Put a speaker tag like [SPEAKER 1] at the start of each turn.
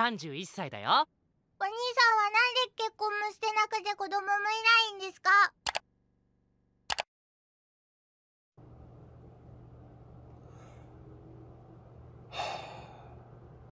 [SPEAKER 1] 31歳だよ
[SPEAKER 2] お兄さんはなんで結婚もしてなくて子供もいないんです